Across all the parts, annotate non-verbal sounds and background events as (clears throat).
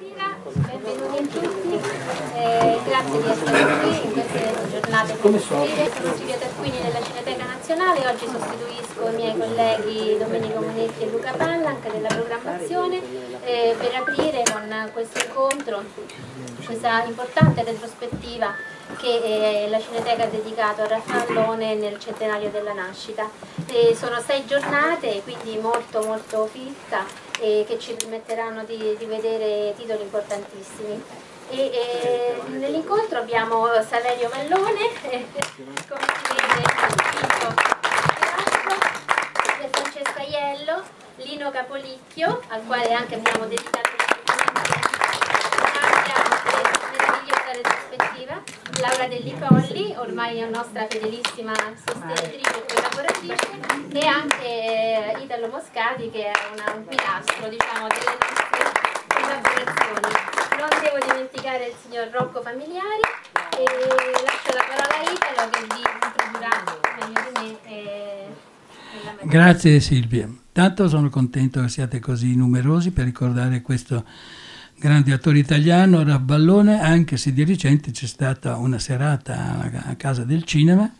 Buonasera, benvenuti a tutti, eh, grazie di essere qui in queste giornate festive. Sono Silvia Tarquini della Cineteca Nazionale, oggi sostituisco i miei colleghi Domenico Monetti e Luca Pallanc della programmazione eh, per aprire con questo incontro questa importante retrospettiva che eh, la Cineteca ha dedicato a Raffaellone nel centenario della nascita. E eh, sono sei giornate, quindi molto molto fitta e che ci permetteranno di, di vedere titoli importantissimi. nell'incontro abbiamo eh, Saverio Mellone, (laughs) Francesca Iello, Lino Capolicchio, al quale anche abbiamo dedicato Laura Delli Colli, ormai è nostra fedelissima sostenitrice e collaboratrice, e anche eh, Italo Moscati che è una, un pilastro diciamo, delle nostre collaborazioni. Non devo dimenticare il signor Rocco Familiari e lascio la parola a Italo che vi introdurrà meglio di me. E... Eh, Grazie Silvia, tanto sono contento che siate così numerosi per ricordare questo grande attore italiano, Raballone, anche se di recente c'è stata una serata a casa del cinema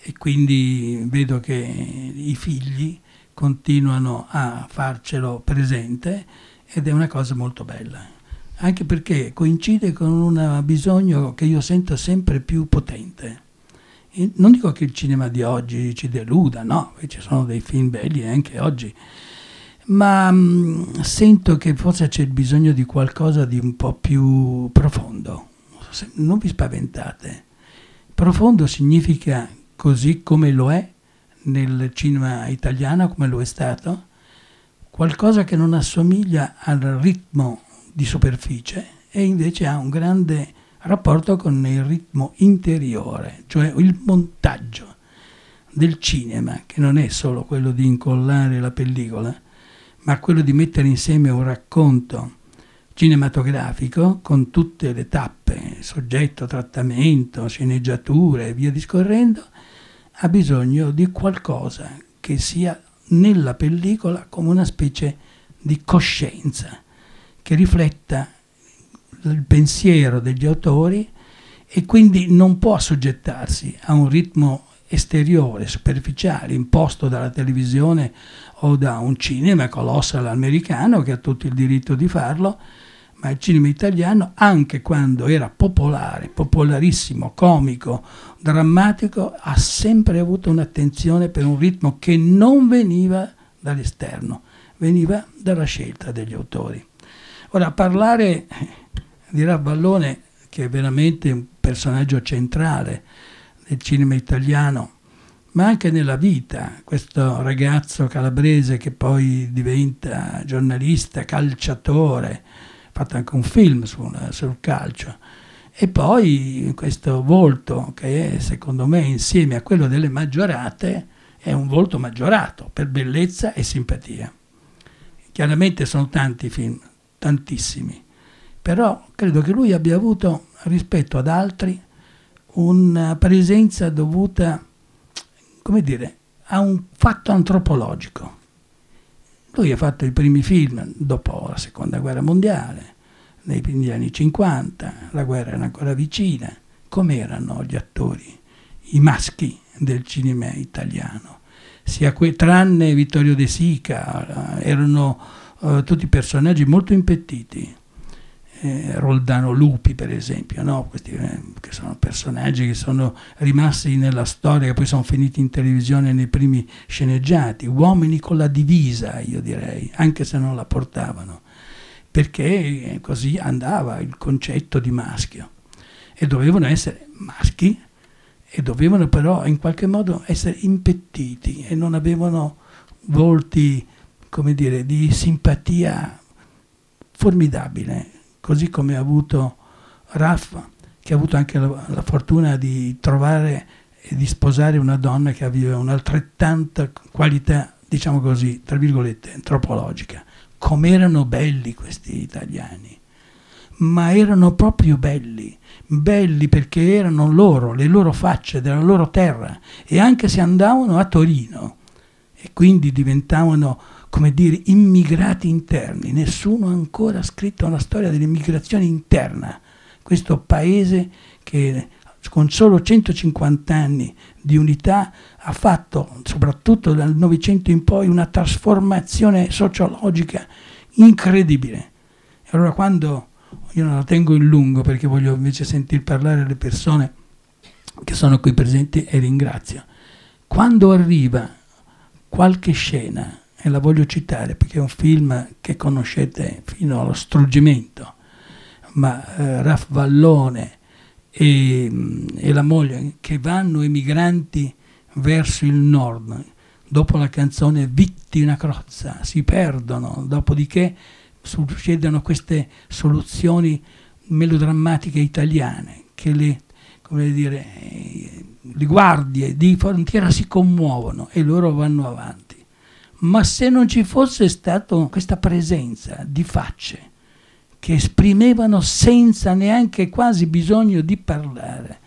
e quindi vedo che i figli continuano a farcelo presente ed è una cosa molto bella, anche perché coincide con un bisogno che io sento sempre più potente. non dico che il cinema di oggi ci deluda, no, ci sono dei film belli anche oggi, ma mh, mm, sento che forse c'è bisogno di qualcosa di un po' più profondo. Non vi spaventate. Profondo significa così come lo è nel cinema italiano, come lo è stato, qualcosa che non assomiglia al ritmo di superficie e invece ha un grande rapporto con il ritmo interiore, cioè il montaggio del cinema, che non è solo quello di incollare la pellicola, ma quello di mettere insieme un racconto cinematografico con tutte le tappe, soggetto, trattamento, sceneggiature e via discorrendo, ha bisogno di qualcosa che sia nella pellicola come una specie di coscienza che rifletta il pensiero degli autori e quindi non può assoggettarsi a un ritmo esteriore, superficiale, imposto dalla televisione o da un cinema colossale americano che ha tutto il diritto di farlo, ma il cinema italiano, anche quando era popolare, popolarissimo, comico, drammatico, ha sempre avuto un'attenzione per un ritmo che non veniva dall'esterno, veniva dalla scelta degli autori. Ora, parlare di Rabballone, che è veramente un personaggio centrale del cinema italiano, ma anche nella vita. Questo ragazzo calabrese che poi diventa giornalista, calciatore, ha fatto anche un film sul, sul calcio. E poi questo volto che è, secondo me insieme a quello delle maggiorate è un volto maggiorato per bellezza e simpatia. Chiaramente sono tanti film, tantissimi, però credo che lui abbia avuto rispetto ad altri una presenza dovuta a come dire, a un fatto antropologico. Lui ha fatto i primi film dopo la seconda guerra mondiale, nei primi anni 50, la guerra era ancora vicina. Com'erano gli attori, i maschi del cinema italiano? Que, tranne Vittorio De Sica, eh, erano eh, tutti personaggi molto impettiti eh, Roldano Lupi per esempio, no? Questi, eh, che sono personaggi che sono rimasti nella storia, che poi sono finiti in televisione nei primi sceneggiati, uomini con la divisa io direi, anche se non la portavano, perché eh, così andava il concetto di maschio e dovevano essere maschi e dovevano però in qualche modo essere impettiti e non avevano volti, come dire, di simpatia formidabile, così come ha avuto Raffa, che ha avuto anche la, la fortuna di trovare e di sposare una donna che aveva un'altrettanta qualità, diciamo così, tra virgolette, antropologica. Com'erano belli questi italiani, ma erano proprio belli, belli perché erano loro, le loro facce della loro terra e anche se andavano a Torino e quindi diventavano come dire, immigrati interni, nessuno ancora ha scritto una storia dell'immigrazione interna, questo paese che con solo 150 anni di unità ha fatto, soprattutto dal Novecento in poi, una trasformazione sociologica incredibile. E allora quando, io non la tengo in lungo perché voglio invece sentire parlare le persone che sono qui presenti e ringrazio, quando arriva qualche scena e la voglio citare perché è un film che conoscete fino allo struggimento, ma eh, Raf Vallone e, mm, e, la moglie che vanno emigranti verso il nord, dopo la canzone Vitti una crozza, si perdono, dopodiché succedono queste soluzioni melodrammatiche italiane che le, dire, eh, le guardie di frontiera si commuovono e loro vanno avanti ma se non ci fosse stata questa presenza di facce che esprimevano senza neanche quasi bisogno di parlare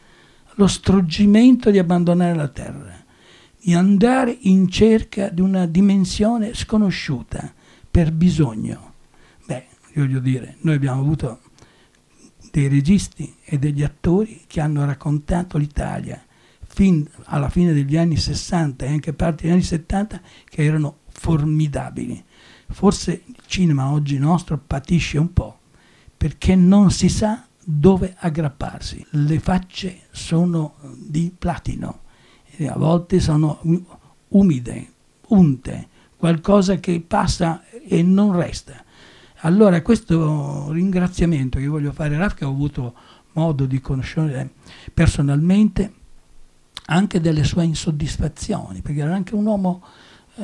lo struggimento di abbandonare la terra, di andare in cerca di una dimensione sconosciuta per bisogno. Beh, voglio dire, noi abbiamo avuto dei registi e degli attori che hanno raccontato l'Italia fin alla fine degli anni 60 e anche parte degli anni 70 che erano formidabili. Forse il cinema oggi nostro patisce un po' perché non si sa dove aggrapparsi. Le facce sono di platino, a volte sono umide, unte, qualcosa che passa e non resta. Allora questo ringraziamento che voglio fare a Raf, che ho avuto modo di conoscere personalmente, anche delle sue insoddisfazioni, perché era anche un uomo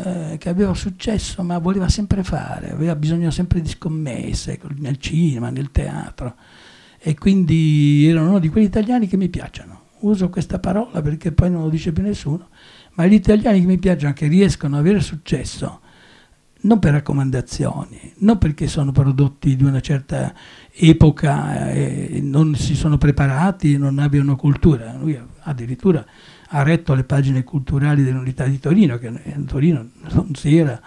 eh, che aveva successo ma voleva sempre fare, aveva bisogno sempre di scommesse nel cinema, nel teatro e quindi era uno di quegli italiani che mi piacciono. Uso questa parola perché poi non lo dice più nessuno, ma gli italiani che mi piacciono, che riescono ad avere successo, non per raccomandazioni, non perché sono prodotti di una certa epoca eh, e non si sono preparati e non abbiano cultura. Lui addirittura ha retto le pagine culturali dell'Unità di Torino, che a Torino non si era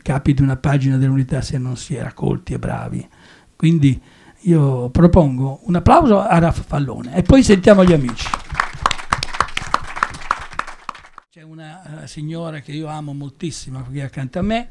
capi di una pagina dell'Unità se non si era colti e bravi. Quindi io propongo un applauso a Raffa Fallone e poi sentiamo gli amici. C'è una eh, signora che io amo moltissimo qui accanto a me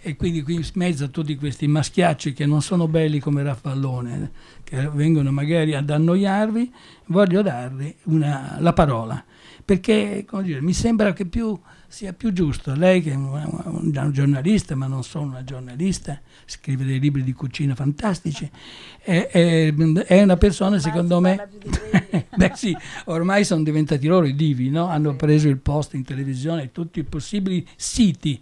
e quindi qui in mezzo a tutti questi maschiacci che non sono belli come Raffallone, che vengono magari ad annoiarvi, voglio darvi una, la parola perché dire, mi sembra che più, sia più giusto. Lei che è una giornalista, ma non solo una giornalista, scrive dei libri di cucina fantastici, è, è, è una persona ormai secondo me... (laughs) Beh sì, ormai sono diventati loro i divi, no? hanno preso il posto in televisione, tutti i possibili siti.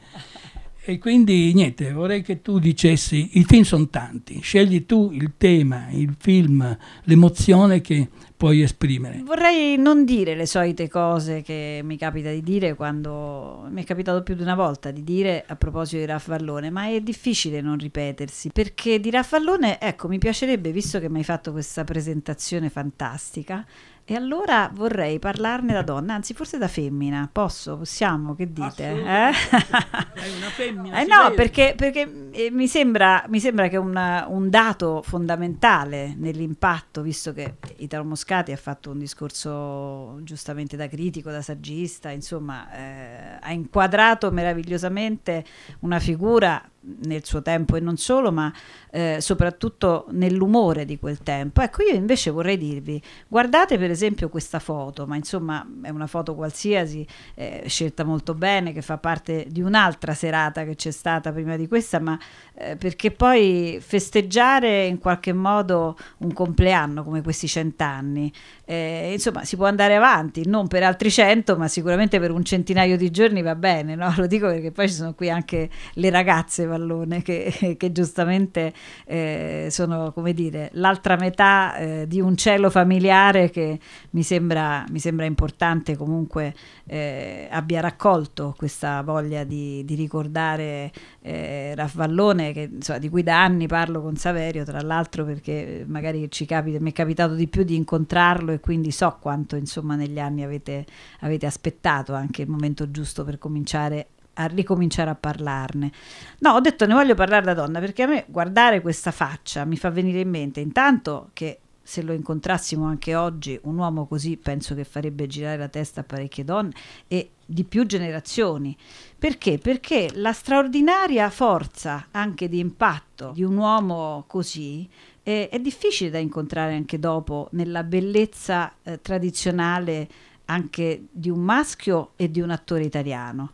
E quindi niente, vorrei che tu dicessi, i film sono tanti, scegli tu il tema, il film, l'emozione che puoi esprimere. Vorrei non dire le solite cose che mi capita di dire quando mi è capitato più di una volta di dire a proposito di Raffallone, ma è difficile non ripetersi perché di Raffallone, ecco, mi piacerebbe, visto che mi hai fatto questa presentazione fantastica, e allora vorrei parlarne da donna, anzi forse da femmina, posso, possiamo, che dite? Eh? È una femmina. Eh no, perché, perché eh, mi, sembra, mi, sembra, che una, un dato fondamentale nell'impatto, visto che Italo Moscati ha fatto un discorso giustamente da critico, da saggista, insomma, eh, ha inquadrato meravigliosamente una figura nel suo tempo e non solo, ma eh, soprattutto nell'umore di quel tempo. Ecco, io invece vorrei dirvi, guardate per esempio questa foto, ma insomma è una foto qualsiasi, eh, scelta molto bene, che fa parte di un'altra serata che c'è stata prima di questa, ma eh, perché poi festeggiare in qualche modo un compleanno come questi cent'anni, eh, insomma si può andare avanti, non per altri cento, ma sicuramente per un centinaio di giorni va bene, no? (laughs) lo dico perché poi ci sono qui anche le ragazze, pallone che, (laughs) che giustamente eh, sono come dire l'altra metà eh, di un cielo familiare che mi sembra, mi sembra importante comunque eh, abbia raccolto questa voglia di, di ricordare eh, Vallone che, insomma, di cui da anni parlo con Saverio tra l'altro perché magari ci capita, mi è capitato di più di incontrarlo e quindi so quanto insomma negli anni avete, avete aspettato anche il momento giusto per cominciare a ricominciare a parlarne. No, ho detto ne voglio parlare da donna perché a me guardare questa faccia mi fa venire in mente intanto che se lo incontrassimo anche oggi, un uomo così penso che farebbe girare la testa a parecchie donne e di più generazioni. Perché? Perché la straordinaria forza anche di impatto di un uomo così eh, è difficile da incontrare anche dopo nella bellezza eh, tradizionale anche di un maschio e di un attore italiano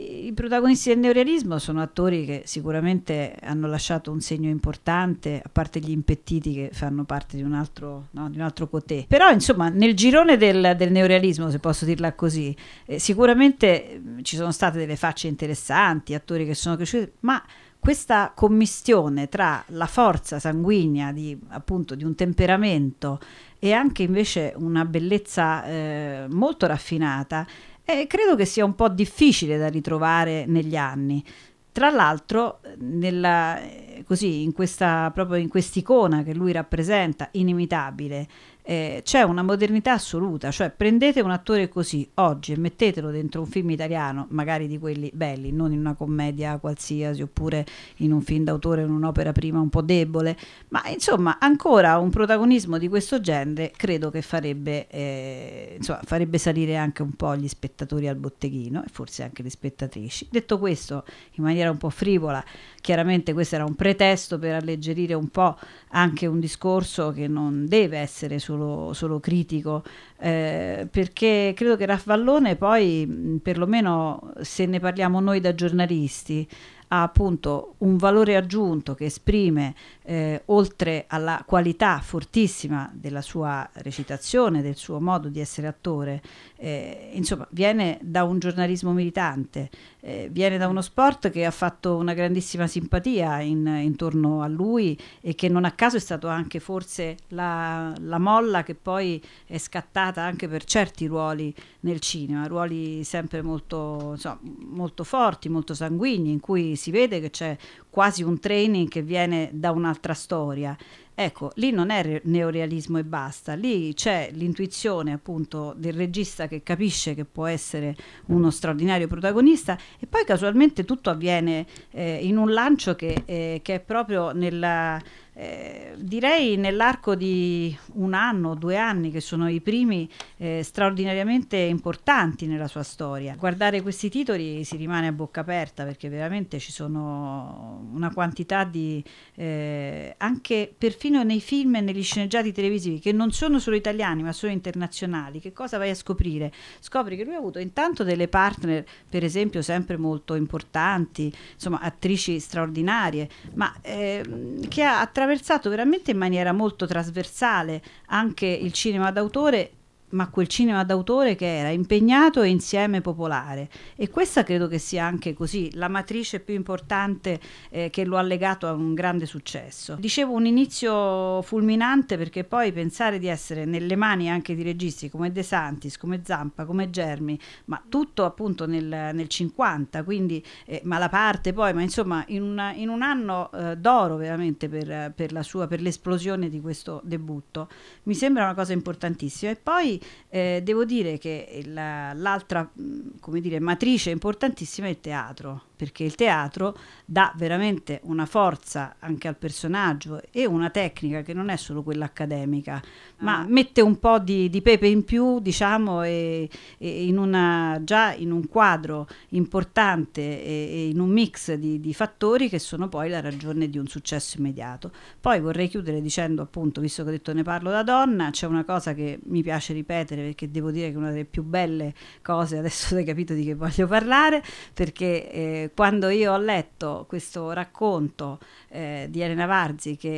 i protagonisti del neorealismo sono attori che sicuramente hanno lasciato un segno importante, a parte gli impettiti che fanno parte di un altro, no, di un altro coté. Però insomma nel girone del, del neorealismo, se posso dirla così, eh, sicuramente mm, ci sono state delle facce interessanti, attori che sono cresciuti, ma questa commistione tra la forza sanguigna di, appunto, di un temperamento e anche invece una bellezza eh, molto raffinata eh, credo che sia un po' difficile da ritrovare negli anni. Tra l'altro, nella, eh, così, in questa, proprio in quest'icona che lui rappresenta, inimitabile, eh, c'è una modernità assoluta, cioè prendete un attore così oggi e mettetelo dentro un film italiano, magari di quelli belli, non in una commedia qualsiasi oppure in un film d'autore, in un'opera prima un po' debole, ma insomma ancora un protagonismo di questo genere credo che farebbe, eh, insomma, farebbe salire anche un po' gli spettatori al botteghino e forse anche le spettatrici. Detto questo, in maniera un po' frivola, Chiaramente questo era un pretesto per alleggerire un po' anche un discorso che non deve essere solo, solo critico, eh, perché credo che Raffallone poi, perlomeno se ne parliamo noi da giornalisti, ha appunto un valore aggiunto che esprime eh, oltre alla qualità fortissima della sua recitazione, del suo modo di essere attore, eh, insomma viene da un giornalismo militante eh, viene da uno sport che ha fatto una grandissima simpatia in, intorno a lui e che non a caso è stato anche forse la, la molla che poi è scattata anche per certi ruoli nel cinema, ruoli sempre molto, insomma, molto forti, molto sanguigni, in cui si vede che c'è quasi un training che viene da un'altra storia. Ecco, lì non è neorealismo e basta, lì c'è l'intuizione appunto del regista che capisce che può essere uno straordinario protagonista e poi casualmente tutto avviene eh, in un lancio che, eh, che è proprio nella eh, direi nell'arco di un anno o due anni, che sono i primi eh, straordinariamente importanti nella sua storia. Guardare questi titoli si rimane a bocca aperta perché veramente ci sono una quantità di, eh, anche perfino nei film e negli sceneggiati televisivi, che non sono solo italiani ma sono internazionali. Che cosa vai a scoprire? Scopri che lui ha avuto intanto delle partner, per esempio, sempre molto importanti, insomma, attrici straordinarie, ma ehm, che ha attraverso attraversato veramente in maniera molto trasversale anche il cinema d'autore ma quel cinema d'autore che era impegnato e insieme popolare. E questa credo che sia anche così la matrice più importante eh, che lo ha legato a un grande successo. Dicevo un inizio fulminante perché poi pensare di essere nelle mani anche di registi come De Santis, come Zampa, come Germi, ma tutto appunto nel, nel 50, quindi eh, ma la parte poi, ma insomma in, una, in un anno eh, d'oro veramente per, per la sua, per l'esplosione di questo debutto, mi sembra una cosa importantissima. E poi eh, devo dire che l'altra la, mm, matrice importantissima è il teatro perché il teatro dà veramente una forza anche al personaggio e una tecnica che non è solo quella accademica, ah. ma mette un po' di, di, pepe in più, diciamo, e, e in una, già in un quadro importante e, e in un mix di, di, fattori che sono poi la ragione di un successo immediato. Poi vorrei chiudere dicendo, appunto, visto che ho detto ne parlo da donna, c'è una cosa che mi piace ripetere perché devo dire che è una delle più belle cose, (laughs) adesso hai capito di che voglio parlare, perché... Eh, quando io ho letto questo racconto eh, di Elena Varzi che,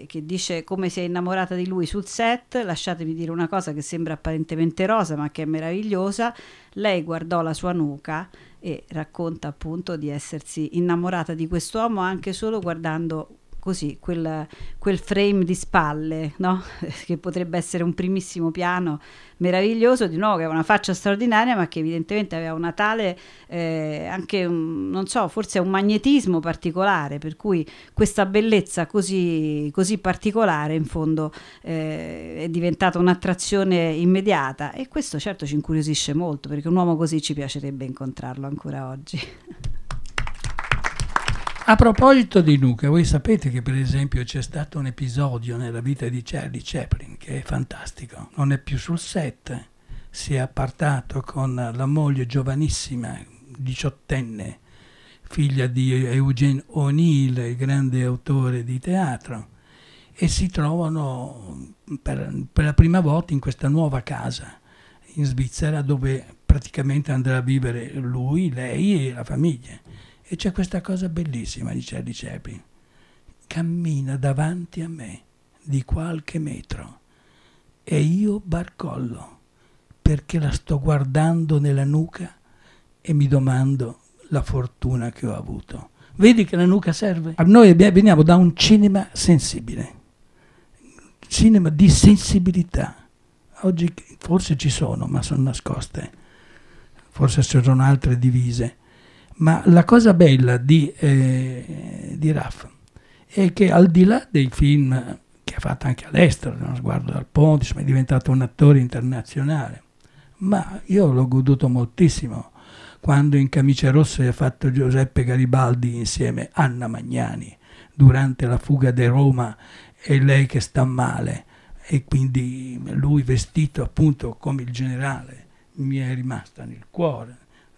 eh, che, dice come si è innamorata di lui sul set, lasciatemi dire una cosa che sembra apparentemente rosa ma che è meravigliosa, lei guardò la sua nuca e racconta appunto di essersi innamorata di quest'uomo anche solo guardando così quel, quel frame di spalle, no? (laughs) che potrebbe essere un primissimo piano meraviglioso, di nuovo che aveva una faccia straordinaria, ma che evidentemente aveva una tale, eh, anche, un, non so, forse un magnetismo particolare, per cui questa bellezza così, così particolare in fondo eh, è diventata un'attrazione immediata e questo certo ci incuriosisce molto, perché un uomo così ci piacerebbe incontrarlo ancora oggi. (laughs) A proposito di Nuca, voi sapete che per esempio c'è stato un episodio nella vita di Charlie Chaplin che è fantastico, non è più sul set, si è appartato con la moglie giovanissima, diciottenne, figlia di Eugene O'Neill, il grande autore di teatro, e si trovano per, per, la prima volta in questa nuova casa in Svizzera dove praticamente andrà a vivere lui, lei e la famiglia. E c'è questa cosa bellissima di Charlie Chaplin. Cammina davanti a me di qualche metro e io barcollo perché la sto guardando nella nuca e mi domando la fortuna che ho avuto. Vedi che la nuca serve? A Noi veniamo da un cinema sensibile, cinema di sensibilità. Oggi forse ci sono, ma sono nascoste, forse ci sono altre divise ma la cosa bella di, eh, di Raff è che al di là dei film che ha fatto anche all'estero, uno sguardo dal ponte, insomma è diventato un attore internazionale, ma io l'ho goduto moltissimo quando in camicia rossa ha fatto Giuseppe Garibaldi insieme a Anna Magnani durante la fuga di Roma e lei che sta male e quindi lui vestito appunto come il generale mi è rimasta nel cuore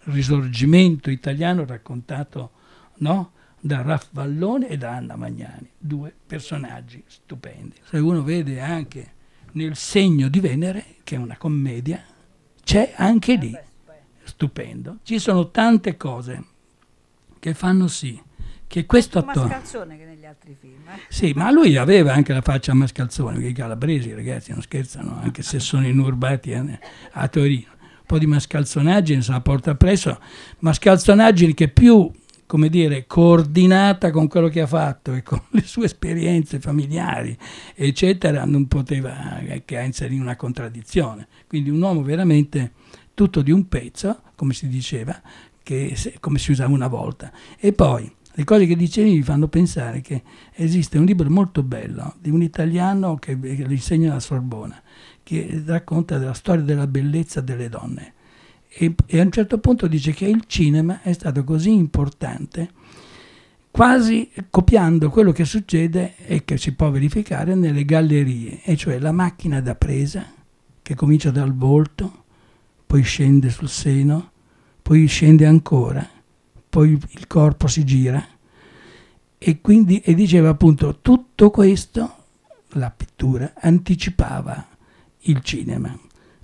risorgimento italiano raccontato no? da Raff Vallone e da Anna Magnani, due personaggi stupendi. Se uno vede anche nel segno di Venere, che è una commedia, c'è anche lì, ah, stupendo. Ci sono tante cose che fanno sì che questo attore... Mascalzone che negli altri film. Eh? Sì, ma lui aveva anche la faccia a Mascalzone, perché i calabresi, ragazzi, non scherzano, anche se sono inurbati a, eh, a Torino po' di mascalzonaggine, se la porta presso, mascalzonaggine che più come dire, coordinata con quello che ha fatto e con (laughs) le sue esperienze familiari, eccetera, non poteva eh, che inserire una contraddizione. Quindi un uomo veramente tutto di un pezzo, come si diceva, che, come si usava una volta. E poi le cose che dicevi mi fanno pensare che esiste un libro molto bello di un italiano che lo insegna alla Sorbona, che racconta della storia della bellezza delle donne. E, e, a un certo punto dice che il cinema è stato così importante, quasi copiando quello che succede e che si può verificare nelle gallerie, e cioè la macchina da presa che comincia dal volto, poi scende sul seno, poi scende ancora poi il corpo si gira. E quindi e diceva appunto tutto questo, la pittura, anticipava il cinema.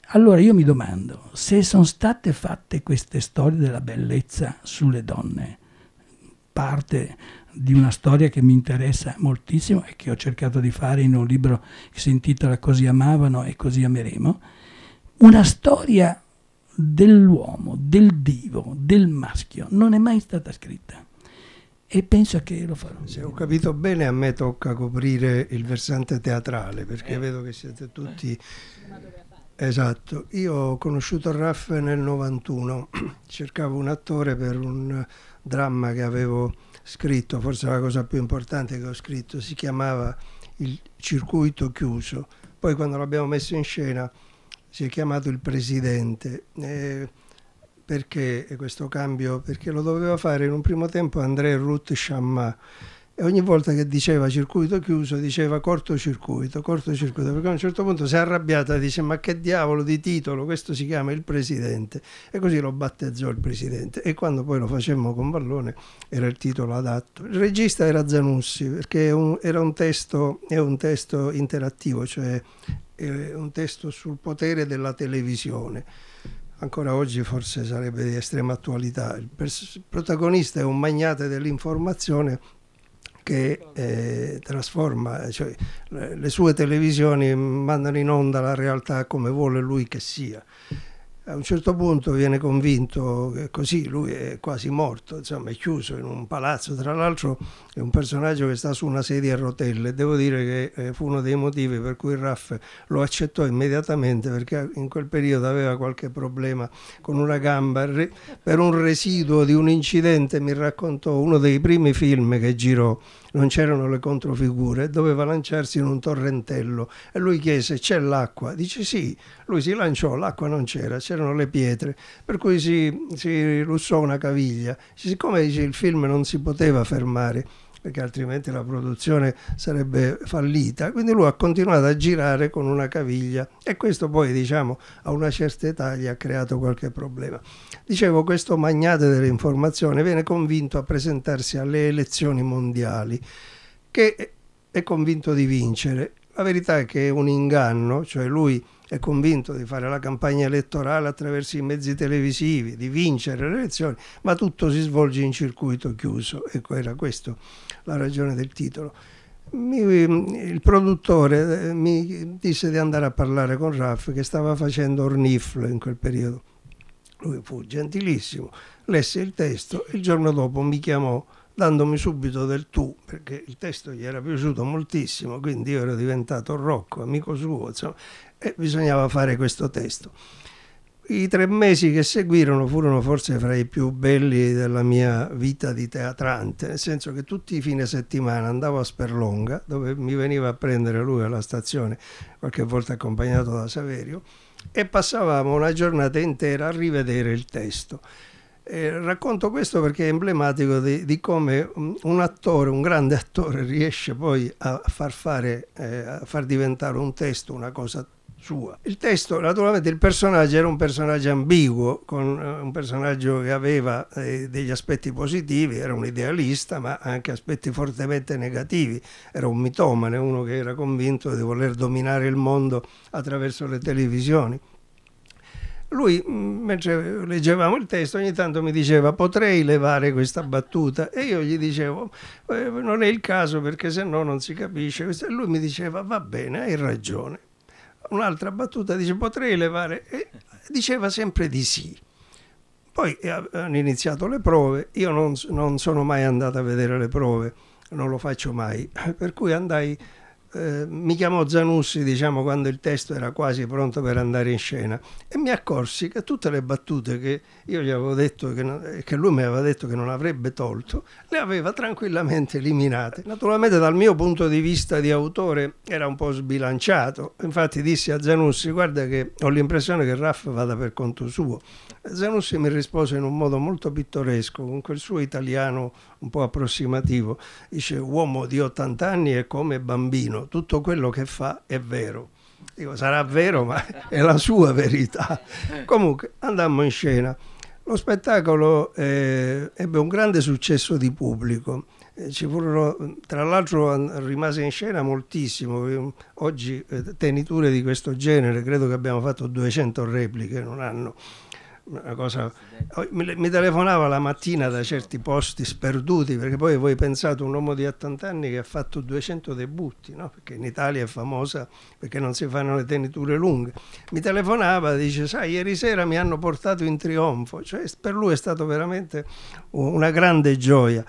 Allora io mi domando, se sono state fatte queste storie della bellezza sulle donne, parte di una storia che mi interessa moltissimo e che ho cercato di fare in un libro che si intitola Così amavano e così ameremo, una storia dell'uomo, del divo, del maschio non è mai stata scritta. E penso che lo farò. Se ho capito bene, a me tocca coprire il versante teatrale perché eh. vedo che siete tutti. Eh. Esatto, io ho conosciuto Raff nel 91, (clears throat) cercavo un attore per un dramma che avevo scritto, forse la cosa più importante che ho scritto, si chiamava Il circuito chiuso. Poi quando l'abbiamo messo in scena si è chiamato il presidente. Eh, perché questo cambio? Perché lo doveva fare in un primo tempo André Ruth Chammat e ogni volta che diceva circuito chiuso diceva cortocircuito, cortocircuito, perché a un certo punto si è arrabbiata e dice ma che diavolo di titolo, questo si chiama il presidente e così lo battezzò il presidente e quando poi lo facemmo con Ballone era il titolo adatto. Il regista era Zanussi perché un, era un testo, è un testo interattivo, cioè un testo sul potere della televisione ancora oggi forse sarebbe di estrema attualità. Il, protagonista è un magnate dell'informazione che eh, trasforma, cioè, le sue televisioni mandano in onda la realtà come vuole lui che sia. A un certo punto viene convinto che così lui è quasi morto, insomma è chiuso in un palazzo, tra l'altro è un personaggio che sta su una sedia a rotelle. Devo dire che eh, fu uno dei motivi per cui Raff lo accettò immediatamente perché in quel periodo aveva qualche problema con una gamba. per un residuo di un incidente mi raccontò uno dei primi film che girò, non c'erano le controfigure, doveva lanciarsi in un torrentello e lui chiese c'è l'acqua? Dice sì, lui si lanciò, l'acqua non c'era, c'erano le pietre, per cui si, si russò una caviglia. Siccome dice, il film non si poteva fermare, perché altrimenti la produzione sarebbe fallita. Quindi lui ha continuato a girare con una caviglia e questo poi diciamo a una certa età gli ha creato qualche problema. Dicevo, questo magnate dell'informazione viene convinto a presentarsi alle elezioni mondiali che è convinto di vincere. La verità è che è un inganno, cioè lui è convinto di fare la campagna elettorale attraverso i mezzi televisivi, di vincere le elezioni, ma tutto si svolge in circuito chiuso. Ecco, era questa la ragione del titolo. Mi, il produttore eh, mi disse di andare a parlare con Raff che stava facendo Orniflo in quel periodo. Lui fu gentilissimo, lesse il testo, e il giorno dopo mi chiamò dandomi subito del tu, perché il testo gli era piaciuto moltissimo, quindi io ero diventato Rocco, amico suo, insomma, e bisognava fare questo testo. I tre mesi che seguirono furono forse fra i più belli della mia vita di teatrante, nel senso che tutti i fine settimana andavo a Sperlonga, dove mi veniva a prendere lui alla stazione, qualche volta accompagnato da Saverio, e passavamo una giornata intera a rivedere il testo. Eh, racconto questo perché è emblematico di, di, come un attore, un grande attore, riesce poi a far, fare, eh, a far diventare un testo una cosa sua. Il testo, naturalmente, il personaggio era un personaggio ambiguo, con eh, un personaggio che aveva eh, degli aspetti positivi, era un idealista, ma anche aspetti fortemente negativi. Era un mitomane, uno che era convinto di voler dominare il mondo attraverso le televisioni lui mm, mentre leggevamo il testo ogni tanto mi diceva potrei levare questa battuta e io gli dicevo eh, non è il caso perché se no non si capisce e lui mi diceva va bene hai ragione un'altra battuta dice potrei levare e diceva sempre di sì poi eh, hanno iniziato le prove io non, non sono mai andato a vedere le prove non lo faccio mai per cui andai eh, mi chiamò Zanussi, diciamo, quando il testo era quasi pronto per andare in scena e mi accorsi che tutte le battute che io gli avevo detto che, non, eh, che lui mi aveva detto che non avrebbe tolto, le aveva tranquillamente eliminate. Naturalmente dal mio punto di vista di autore era un po' sbilanciato, infatti dissi a Zanussi guarda che ho l'impressione che Raff vada per conto suo. Zanussi mi rispose in un modo molto pittoresco, con quel suo italiano un po' approssimativo, dice uomo di 80 anni è come bambino, tutto quello che fa è vero. Dico, sarà vero, ma è la sua verità. Eh. Comunque, andammo in scena. Lo spettacolo eh, ebbe un grande successo di pubblico. Eh, ci furono, tra l'altro rimase in scena moltissimo. Eh, oggi eh, teniture di questo genere, credo che abbiamo fatto 200 repliche in un anno. Cosa... mi telefonava la mattina da certi posti sperduti perché poi voi pensate un uomo di 80 anni che ha fatto 200 debutti no? perché in Italia è famosa perché non si fanno le teniture lunghe mi telefonava e dice sai ieri sera mi hanno portato in trionfo cioè, per lui è stata veramente una grande gioia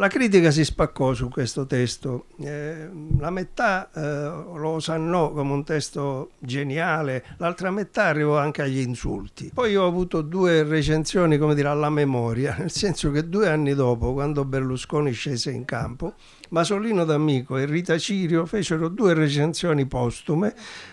la critica si spaccò su questo testo, eh, la metà eh, lo osannò come un testo geniale, l'altra metà arrivò anche agli insulti. Poi ho avuto due recensioni, come dire, alla memoria, (laughs) nel senso che due anni dopo, quando Berlusconi scese in campo, Masolino D'Amico e Rita Cirio fecero due recensioni postume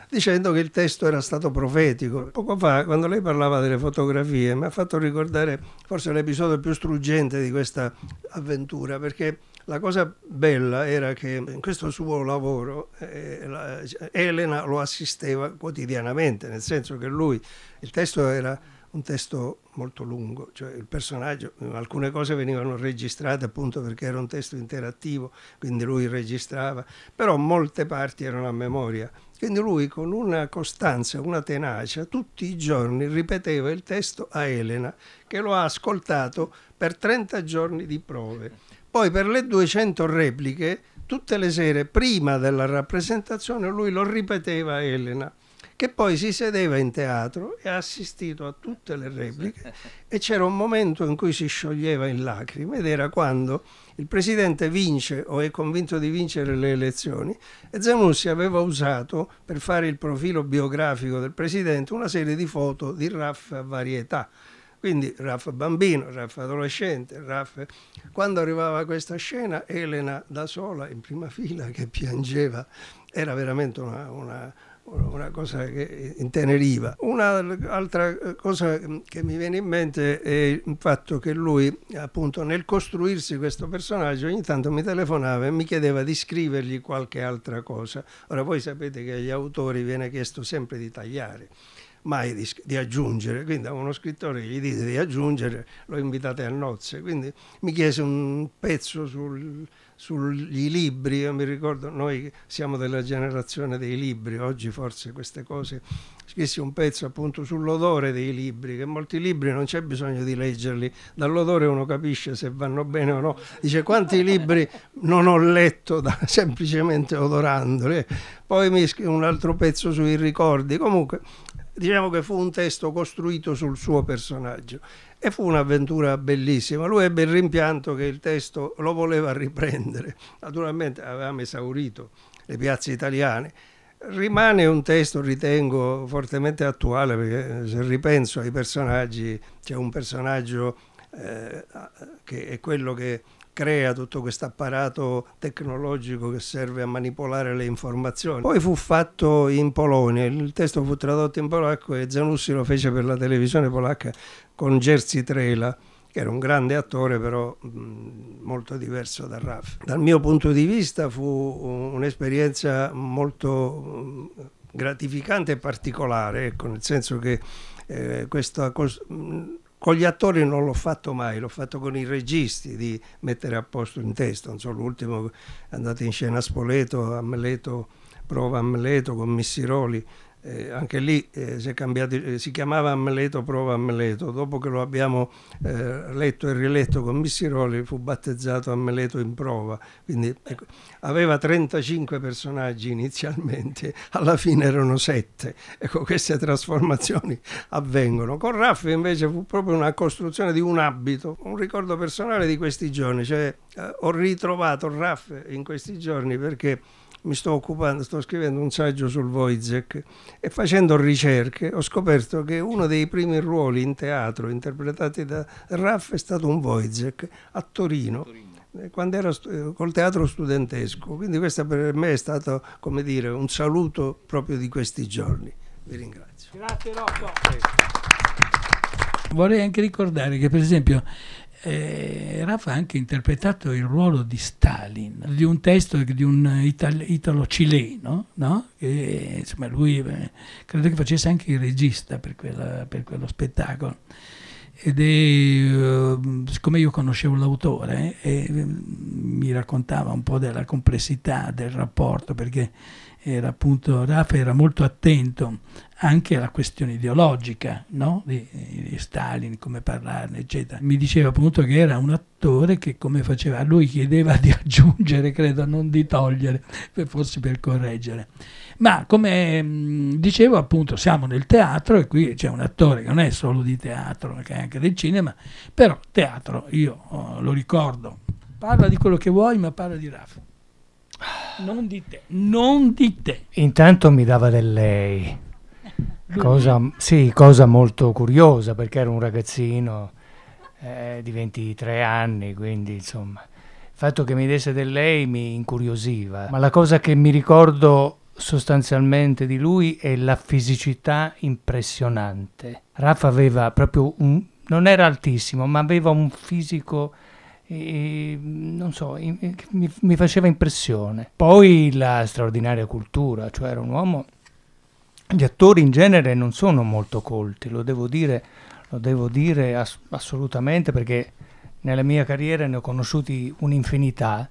dicendo che il testo era stato profetico. Poco fa, quando lei parlava delle fotografie, mi ha fatto ricordare forse l'episodio più struggente di questa avventura, perché la cosa bella era che in questo suo lavoro eh, la, Elena lo assisteva quotidianamente, nel senso che lui, il testo era un testo molto lungo, cioè il personaggio, alcune cose venivano registrate appunto perché era un testo interattivo, quindi lui registrava, però molte parti erano a memoria. Quindi lui con una costanza, una tenacia, tutti i giorni ripeteva il testo a Elena, che lo ha ascoltato per 30 giorni di prove. Poi per le 200 repliche, tutte le sere prima della rappresentazione, lui lo ripeteva a Elena che poi si sedeva in teatro e ha assistito a tutte le repliche (laughs) e c'era un momento in cui si scioglieva in lacrime ed era quando il presidente vince o è convinto di vincere le elezioni e Zanussi aveva usato per fare il profilo biografico del presidente una serie di foto di Raff a varietà. Quindi Raff bambino, Raff adolescente, Raff... Quando arrivava questa scena, Elena da sola in prima fila che piangeva, era veramente una, una una cosa che inteneriva. Un'altra eh, cosa che mi viene in mente è il fatto che lui, appunto, nel costruirsi questo personaggio, ogni tanto mi telefonava e mi chiedeva di scrivergli qualche altra cosa. Ora voi sapete che agli autori viene chiesto sempre di tagliare mai di, di, aggiungere, quindi a uno scrittore gli dite di aggiungere, lo invitate a nozze, quindi mi chiese un pezzo sui libri, io mi ricordo, noi siamo della generazione dei libri, oggi forse queste cose, scrissi un pezzo appunto sull'odore dei libri, che molti libri non c'è bisogno di leggerli, dall'odore uno capisce se vanno bene o no, dice quanti libri non ho letto da, (laughs) semplicemente odorandoli, poi mi scrive un altro pezzo sui ricordi, comunque diciamo che fu un testo costruito sul suo personaggio e fu un'avventura bellissima. Lui ebbe il rimpianto che il testo lo voleva riprendere, naturalmente avevamo esaurito le piazze italiane. Rimane un testo, ritengo, fortemente attuale perché eh, se ripenso ai personaggi, c'è un personaggio eh, che è quello che crea tutto questo apparato tecnologico che serve a manipolare le informazioni. Poi fu fatto in Polonia, il testo fu tradotto in polacco e Zanussi lo fece per la televisione polacca con Jerzy Trela che era un grande attore però mh, molto diverso da Raff. Dal mio punto di vista fu un'esperienza molto gratificante e particolare, ecco, nel senso che eh, questa cosa... Mh, con gli attori non l'ho fatto mai, l'ho fatto con i registi di mettere a posto in testa, non so, l'ultimo è andato in scena a Spoleto, Amleto, prova Amleto con Missiroli, eh, anche lì eh, si, cambiato, eh, si, chiamava Amleto prova Amleto, dopo che lo abbiamo eh, letto e riletto con Missiroli fu battezzato Amleto in prova, quindi ecco, aveva 35 personaggi inizialmente, (laughs) alla fine erano 7, ecco queste trasformazioni avvengono. Con Raffi invece fu proprio una costruzione di un abito, un ricordo personale di questi giorni, cioè eh, ho ritrovato Raff in questi giorni perché mi sto occupando, sto scrivendo un saggio sul Wojciech e facendo ricerche ho scoperto che uno dei primi ruoli in teatro interpretati da Raff è stato un Wojciech a Torino. Torino quando era col teatro studentesco. Quindi questo per me è stato, come dire, un saluto proprio di questi giorni. Vi ringrazio. Grazie Rocco. Vorrei anche ricordare che per esempio eh, Raff ha anche interpretato il ruolo di Stalin, di un testo di un ital- italo-cileno, no? che, insomma, lui eh, credo che facesse anche il regista per, quella, per quello spettacolo. Ed è, eh, siccome io conoscevo l'autore eh, e mm, mi raccontava un po' della complessità del rapporto, perché era appunto, Raff era molto attento anche la questione ideologica no? di, di, Stalin, come parlarne, eccetera. Mi diceva appunto che era un attore che come faceva, lui chiedeva di (laughs) aggiungere, credo, non di togliere, forse per correggere. Ma come mh, mm, dicevo appunto siamo nel teatro e qui c'è un attore che non è solo di teatro, che è anche del cinema, però teatro io oh, lo ricordo. Parla di quello che vuoi, ma parla di Raffa. Non di te, non di te. Intanto mi dava del lei. Cosa, sì, cosa molto curiosa perché era un ragazzino eh, di 23 anni, quindi insomma il fatto che mi desse del lei mi incuriosiva. Ma la cosa che mi ricordo sostanzialmente di lui è la fisicità impressionante. Raffa aveva proprio un... non era altissimo, ma aveva un fisico... E, eh, non so, mi, mi, faceva impressione. Poi la straordinaria cultura, cioè era un uomo gli attori in genere non sono molto colti, lo devo dire, lo devo dire ass- assolutamente perché nella mia carriera ne ho conosciuti un'infinità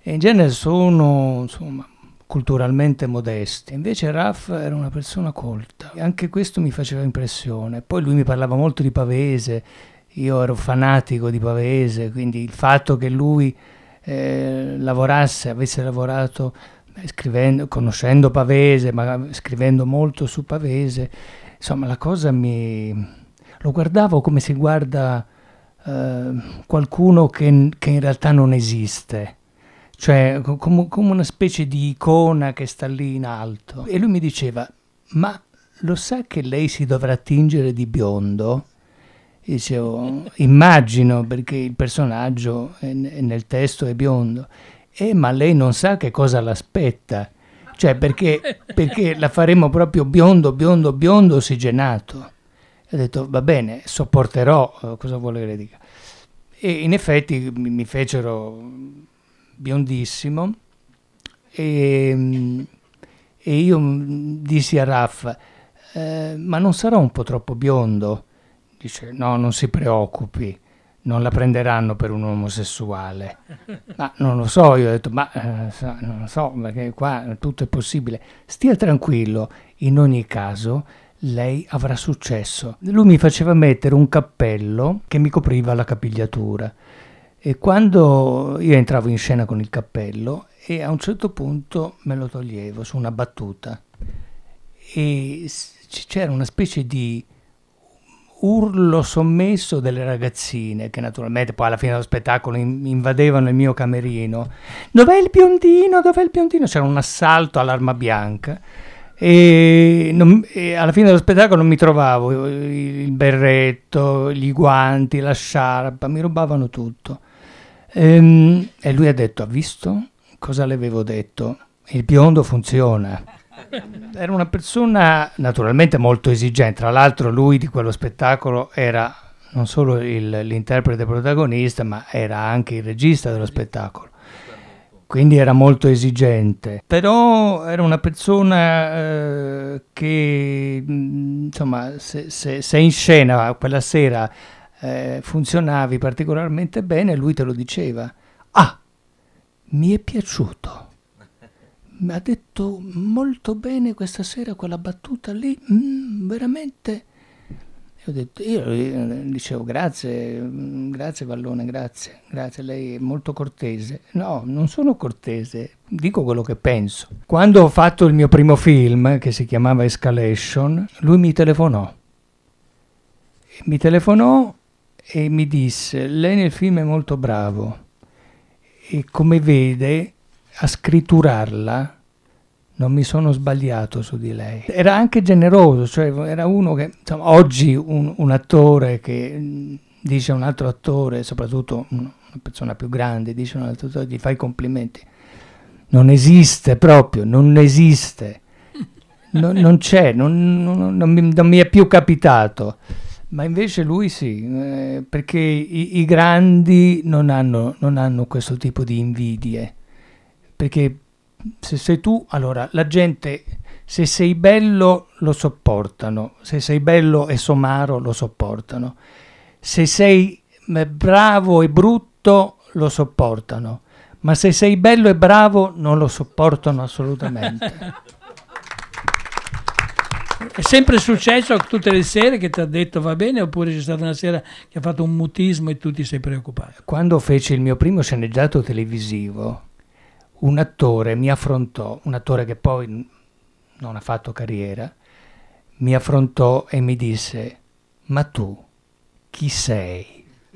e in genere sono insomma, culturalmente modesti. Invece Raff era una persona colta, e anche questo mi faceva impressione. Poi lui mi parlava molto di Pavese, io ero fanatico di Pavese, quindi il fatto che lui eh, lavorasse, avesse lavorato scrivendo, conoscendo Pavese, ma scrivendo molto su Pavese, insomma la cosa mi... lo guardavo come si guarda eh, qualcuno che, che, in realtà non esiste, cioè com come una specie di icona che sta lì in alto. E lui mi diceva, ma lo sa che lei si dovrà tingere di biondo? Dicevo, immagino perché il personaggio è, nel testo è biondo. Eh, ma lei non sa che cosa l'aspetta. Cioè, perché, perché la faremo proprio biondo, biondo, biondo, ossigenato. E ho detto, va bene, sopporterò, eh, cosa vuole che le dica. E in effetti mi fecero biondissimo e, ehm, e io dissi a Raff, eh, ma non sarò un po' troppo biondo? Dice, no, non si preoccupi non la prenderanno per un omosessuale. Ma non lo so, io ho detto, ma eh, non lo so, perché qua tutto è possibile. Stia tranquillo, in ogni caso lei avrà successo. Lui mi faceva mettere un cappello che mi copriva la capigliatura e quando io entravo in scena con il cappello e a un certo punto me lo toglievo su una battuta e c'era una specie di urlo sommesso delle ragazzine che naturalmente poi alla fine dello spettacolo in, invadevano il mio camerino. Dov'è il biondino? Dov'è il biondino? C'era un assalto all'arma bianca. E, non, e, alla fine dello spettacolo non mi trovavo eh, il berretto, gli guanti, la sciarpa, mi rubavano tutto. Ehm, e lui ha detto: Ha visto cosa le avevo detto? Il biondo funziona. Era una persona naturalmente molto esigente, tra l'altro lui di quello spettacolo era non solo l'interprete protagonista, ma era anche il regista dello spettacolo. Quindi era molto esigente, però era una persona eh, che mm, insomma, se, se, se, in scena quella sera eh, funzionavi particolarmente bene, lui te lo diceva. Ah, mi è piaciuto mi ha detto molto bene questa sera quella battuta lì, mm, veramente. E ho detto, io, io eh, dicevo grazie, mm, grazie Vallone, grazie, grazie, lei è molto cortese. No, non sono cortese, dico quello che penso. Quando ho fatto il mio primo film, che si chiamava Escalation, lui mi telefonò. Mi telefonò e mi disse, lei nel film è molto bravo e come vede a scritturarla non mi sono sbagliato su di lei. Era anche generoso, cioè era uno che insomma, oggi un, un, attore che dice a un altro attore, soprattutto una persona più grande, dice a un altro attore, gli fa i complimenti. Non esiste proprio, non esiste, non, non c'è, non, non, mi, non, mi, è più capitato. Ma invece lui sì, eh, perché i, i grandi hanno, non hanno questo tipo di invidie perché se sei tu, allora la gente se sei bello lo sopportano, se sei bello e somaro lo sopportano, se sei eh, bravo e brutto lo sopportano, ma se sei bello e bravo non lo sopportano assolutamente. È sempre successo tutte le sere che ti ha detto va bene oppure c'è stata una sera che ha fatto un mutismo e tu ti sei preoccupato? Quando feci il mio primo sceneggiato televisivo, un attore mi affrontò, un attore che poi non ha fatto carriera, mi affrontò e mi disse, ma tu chi sei? (laughs)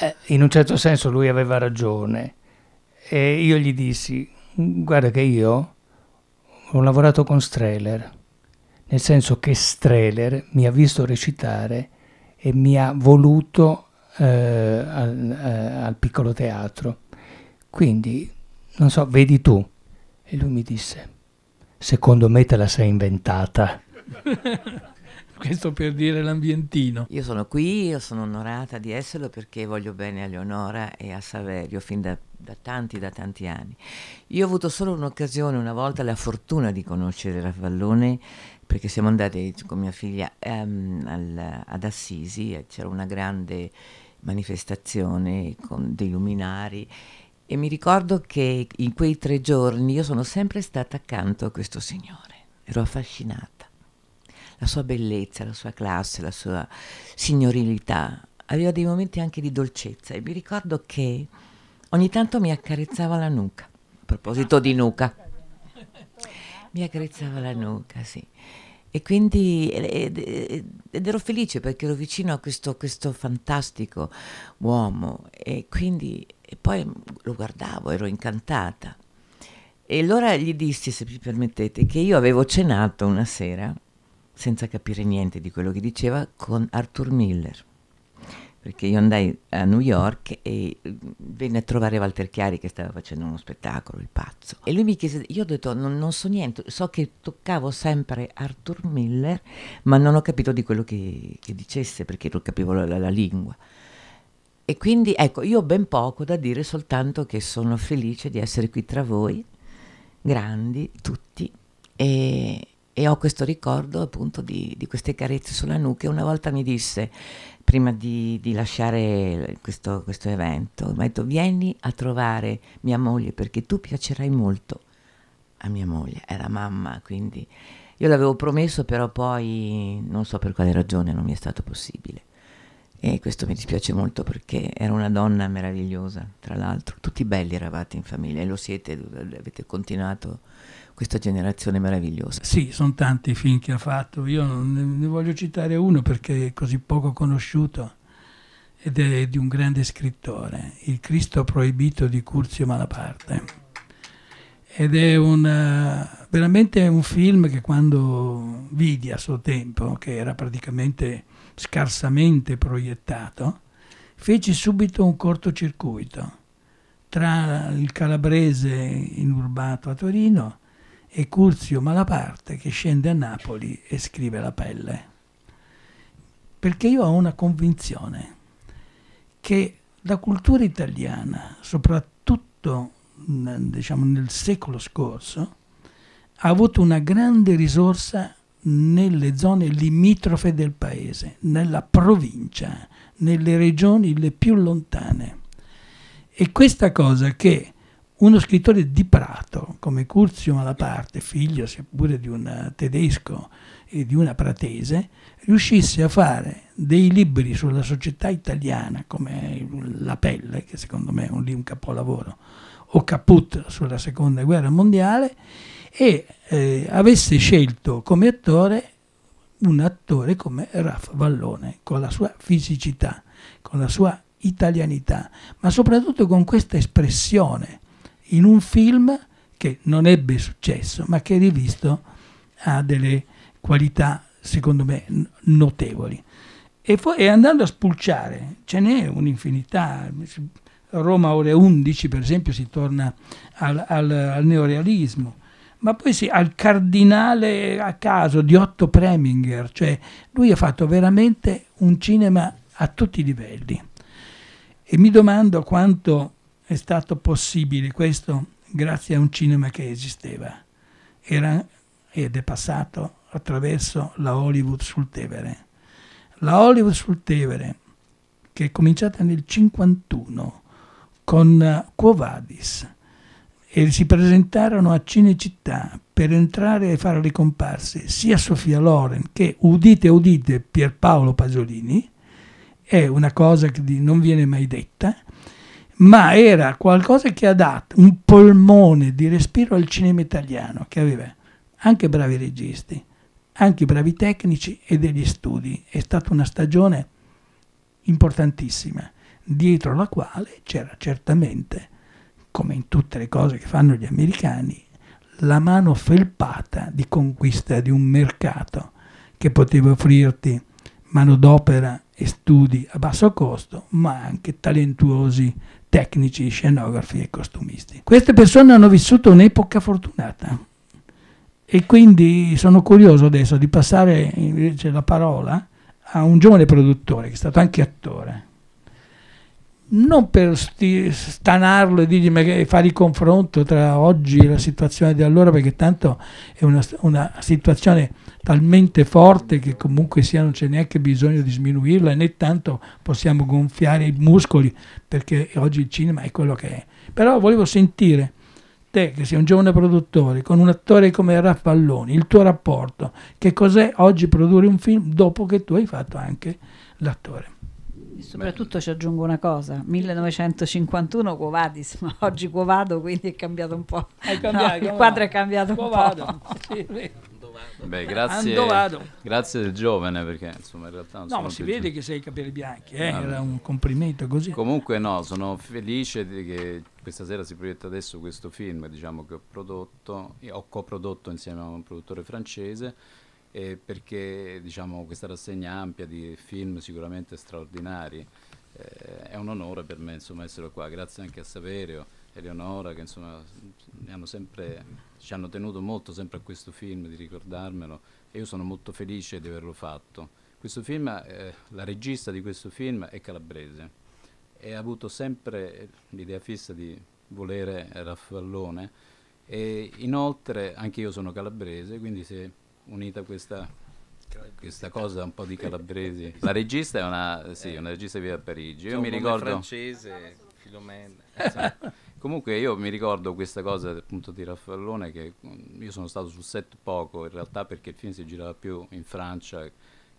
eh, in un certo senso lui aveva ragione e io gli dissi, guarda che io ho lavorato con Streller, nel senso che Streller mi ha visto recitare e mi ha voluto eh, al, eh, al piccolo teatro quindi, non so, vedi tu. E lui mi disse, secondo me te la sei inventata. (laughs) Questo per dire l'ambientino. Io sono qui, io sono onorata di esserlo perché voglio bene a Leonora e a Saverio fin da, da tanti, da tanti anni. Io ho avuto solo un'occasione, una volta la fortuna di conoscere Raffallone perché siamo andati con mia figlia um, al, ad Assisi, c'era una grande manifestazione con dei luminari e mi ricordo che in quei tre giorni io sono sempre stata accanto a questo signore, ero affascinata. La sua bellezza, la sua classe, la sua signorilità, aveva dei momenti anche di dolcezza e mi ricordo che ogni tanto mi accarezzava la nuca, a proposito di nuca. Mi accarezzava la nuca, sì. E quindi ed, ed ero felice perché ero vicino a questo, questo fantastico uomo e quindi e poi mm, lo guardavo, ero incantata. E allora gli dissi, se mi permettete, che io avevo cenato una sera, senza capire niente di quello che diceva, con Arthur Miller. Perché io andai a New York e mm, venne a trovare Walter Chiari che stava facendo uno spettacolo, il pazzo. E lui mi chiese, io ho detto non, non so niente, so che toccavo sempre Arthur Miller, ma non ho capito di quello che, che dicesse perché non capivo la, la, la lingua. E quindi ecco, io ho ben poco da dire, soltanto che sono felice di essere qui tra voi, grandi tutti, e, e ho questo ricordo appunto di, di, queste carezze sulla nuca. Una volta mi disse, prima di, di lasciare questo, questo evento, mi ha detto vieni a trovare mia moglie perché tu piacerai molto a mia moglie, è la mamma, quindi io l'avevo promesso però poi non so per quale ragione non mi è stato possibile e questo mi dispiace molto perché era una donna meravigliosa, tra l'altro, tutti belli eravate in famiglia e lo siete, avete continuato questa generazione meravigliosa. Sì, sono tanti i film che ha fatto, io ne voglio citare uno perché è così poco conosciuto ed è di un grande scrittore, Il Cristo proibito di Curzio Malaparte. Ed è una, eh, veramente un film che quando vidi a suo tempo, che era praticamente scarsamente proiettato, fece subito un cortocircuito tra il calabrese inurbato a Torino e Curzio Malaparte che scende a Napoli e scrive La pelle. Perché io ho una convinzione che la cultura italiana, soprattutto diciamo, nel secolo scorso, ha avuto una grande risorsa nelle zone limitrofe del paese, nella provincia, nelle regioni le più lontane. E questa cosa che uno scrittore di Prato, come Curzio Malaparte, figlio seppure di un eh, tedesco e di una pratese, riuscisse a fare dei libri sulla società italiana, come La pelle, che secondo me è un, un capolavoro, o Caput sulla seconda guerra mondiale, e eh, avesse scelto come attore un attore come Raf Vallone, con la sua fisicità, con la sua italianità, ma soprattutto con questa espressione in un film che non ebbe successo, ma che rivisto ha delle qualità, secondo me, notevoli. E, fu- e andando a spulciare, ce n'è un'infinità. Roma ore 11, per esempio, si torna al, al, al neorealismo ma poi sì, al cardinale a caso di Otto Preminger, cioè lui ha fatto veramente un cinema a tutti i livelli. E mi domando quanto è stato possibile questo grazie a un cinema che esisteva. Era ed è passato attraverso la Hollywood sul Tevere. La Hollywood sul Tevere, che è cominciata nel 1951 con Quo Vadis, e si presentarono a Cinecittà per entrare e fare le comparse sia Sofia Loren che, udite udite, Pierpaolo Pasolini, è una cosa che non viene mai detta, ma era qualcosa che ha dato un polmone di respiro al cinema italiano, che aveva anche bravi registi, anche bravi tecnici e degli studi. È stata una stagione importantissima, dietro la quale c'era certamente come in tutte le cose che fanno gli americani, la mano felpata di conquista di un mercato che poteva offrirti manodopera e studi a basso costo, ma anche talentuosi tecnici, scenografi e costumisti. Queste persone hanno vissuto un'epoca fortunata e quindi sono curioso adesso di passare invece la parola a un giovane produttore che è stato anche attore, non per stanarlo e dirgli magari fare il confronto tra oggi e la situazione di allora, perché tanto è una, una situazione talmente forte che comunque sia non c'è neanche bisogno di sminuirla, né tanto possiamo gonfiare i muscoli, perché oggi il cinema è quello che è. Però volevo sentire te, che sei un giovane produttore, con un attore come Raffalloni, il tuo rapporto, che cos'è oggi produrre un film dopo che tu hai fatto anche l'attore soprattutto Beh. ci aggiungo una cosa 1951 Covadis ma (laughs) oggi Covado quindi è cambiato un po' cambiato, no, il quadro è cambiato Covado. un po' (laughs) Beh, grazie, grazie, del giovane perché insomma in realtà non no, si vede giovane. che sei i capelli bianchi eh? Ah, era un complimento così comunque no sono felice che questa sera si proietta adesso questo film diciamo che ho prodotto ho coprodotto insieme a un produttore francese eh, perché diciamo, questa rassegna ampia di film sicuramente straordinari. Eh, è un onore per me insomma, essere qua, grazie anche a Saverio e Eleonora che insomma, hanno sempre, ci hanno tenuto molto sempre a questo film, di ricordarmelo e io sono molto felice di averlo fatto. Film, eh, la regista di questo film è calabrese e ha avuto sempre l'idea fissa di volere Raffallone e inoltre anche io sono calabrese, quindi se unita questa, questa cosa un po' di calabresi. La regista è una, sì, eh, una regista che vive a Parigi. Io mi ricordo... francese, Filomena. (laughs) Comunque io mi ricordo questa cosa appunto di Raffaellone che mm, io sono stato sul set poco in realtà perché il film si girava più in Francia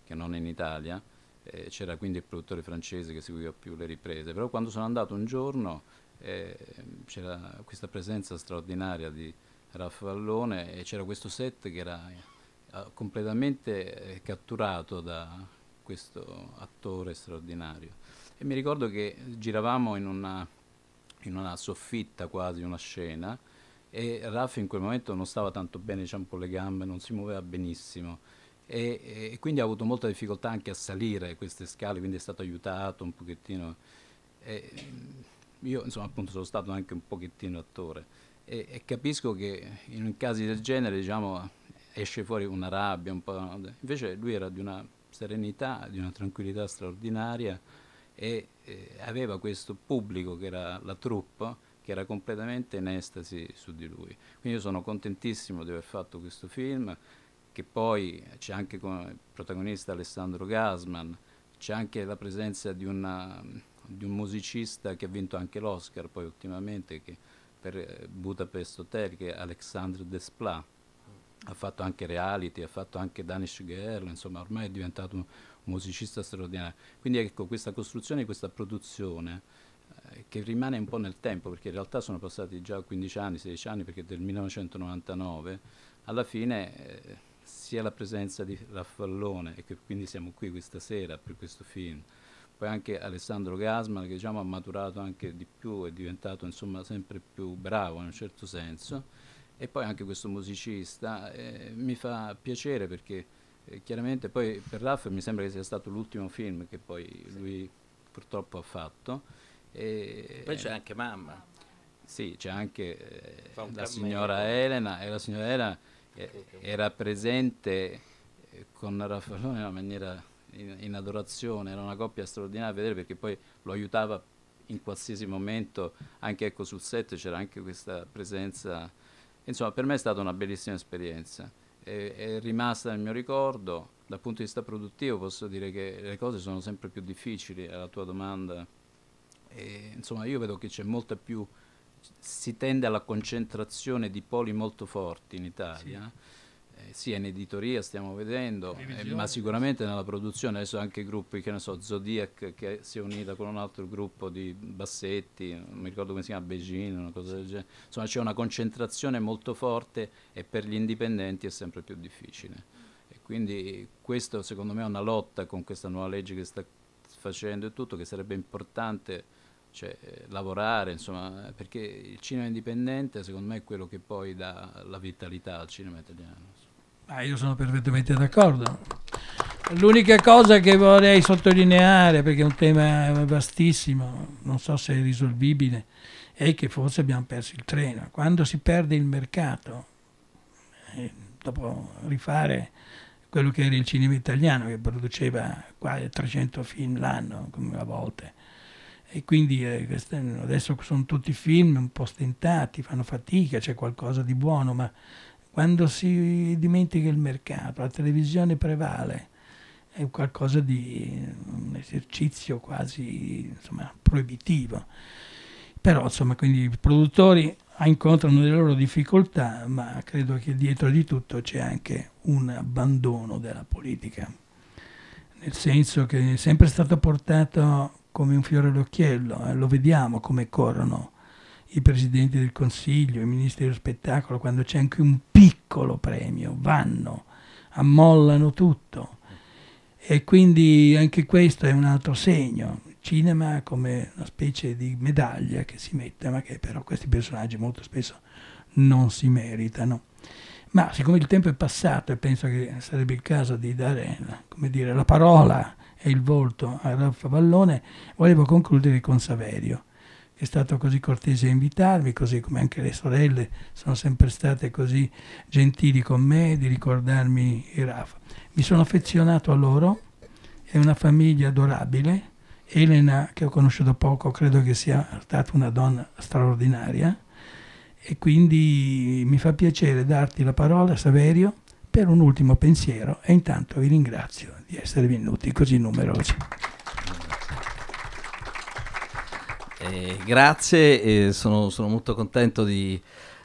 che non in Italia e eh, c'era quindi il produttore francese che seguiva più le riprese però quando sono andato un giorno eh, c'era questa presenza straordinaria di Raffaellone e c'era questo set che era completamente eh, catturato da questo attore straordinario. E mi ricordo che giravamo in una, in una soffitta quasi, una scena, e Raffi in quel momento non stava tanto bene diciamo, con le gambe, non si muoveva benissimo. E, e, quindi ha avuto molta difficoltà anche a salire queste scale, quindi è stato aiutato un pochettino. E mm, io insomma appunto sono stato anche un pochettino attore e, e capisco che in casi del genere diciamo esce fuori una rabbia, un po'... Invece lui era di una serenità, di una tranquillità straordinaria e eh, aveva questo pubblico che era la troupe che era completamente in estasi su di lui. Quindi io sono contentissimo di aver fatto questo film che poi c'è anche come protagonista Alessandro Gasman, c'è anche la presenza di, una, di, un musicista che ha vinto anche l'Oscar poi ultimamente per eh, Budapest Hotel che è Alexandre Desplat ha fatto anche reality, ha fatto anche Danish Girl, insomma ormai è diventato un musicista straordinario. Quindi ecco questa costruzione, questa produzione eh, che rimane un po' nel tempo, perché in realtà sono passati già 15 anni, 16 anni, perché del 1999 alla fine eh, sia la presenza di Raffallone, e che quindi siamo qui questa sera per questo film, poi anche Alessandro Gasman che diciamo ha maturato anche di più, è diventato insomma sempre più bravo in un certo senso e poi anche questo musicista eh, mi fa piacere perché eh, chiaramente poi per Raff mi sembra che sia stato l'ultimo film che poi sì. lui purtroppo ha fatto e poi c'è anche mamma sì c'è anche eh, la signora Elena e la signora Elena eh, era presente eh, con Raffaello in una maniera in, in, adorazione era una coppia straordinaria a vedere perché poi lo aiutava in qualsiasi momento anche ecco, sul set c'era anche questa presenza Insomma, per me è stata una bellissima esperienza, è, è rimasta nel mio ricordo, dal punto di vista produttivo posso dire che le cose sono sempre più difficili, alla tua domanda, e, insomma io vedo che c'è molta più, si tende alla concentrazione di poli molto forti in Italia. Sì eh, sì, in editoria stiamo vedendo, eh, ma sicuramente nella produzione, adesso anche gruppi, che ne so, Zodiac che si è unita con un altro gruppo di Bassetti, non mi ricordo come si chiama, Beijing, una cosa del genere, insomma c'è una concentrazione molto forte e per gli indipendenti è sempre più difficile. E quindi questo secondo me è una lotta con questa nuova legge che sta facendo e tutto, che sarebbe importante cioè, eh, lavorare, insomma, perché il cinema indipendente secondo me è quello che poi dà la vitalità al cinema italiano. Ma io sono perfettamente d'accordo. L'unica cosa che vorrei sottolineare, perché è un tema vastissimo, non so se è risolvibile, è che forse abbiamo perso il treno. Quando si perde il mercato, eh, dopo rifare quello che era il cinema italiano, che produceva quasi 300 film l'anno, come a volte, e quindi eh, adesso sono tutti film un po' stentati, fanno fatica, c'è qualcosa di buono, ma quando si dimentica il mercato, la televisione prevale, è qualcosa di un esercizio quasi insomma, proibitivo. Però insomma, quindi i produttori incontrano le loro difficoltà, ma credo che dietro di tutto c'è anche un abbandono della politica, nel senso che è sempre stato portato come un fiore all'occhiello, eh, lo vediamo come corrono i presidenti del Consiglio, i ministri dello spettacolo, quando c'è anche un piccolo premio, vanno, ammollano tutto. E quindi anche questo è un altro segno. Cinema come una specie di medaglia che si mette, ma che però questi personaggi molto spesso non si meritano. Ma siccome il tempo è passato e penso che sarebbe il caso di dare dire, la parola e il volto a Raffa Vallone, volevo concludere con Saverio che è stato così cortese a invitarmi, così come anche le sorelle sono sempre state così gentili con me di ricordarmi i Rafa. Mi sono affezionato a loro, è una famiglia adorabile. Elena, che ho conosciuto poco, credo che sia stata una donna straordinaria e quindi mi fa piacere darti la parola, Saverio, per un ultimo pensiero e intanto vi ringrazio di essere venuti così numerosi. Eh, grazie, eh, sono, sono, molto contento di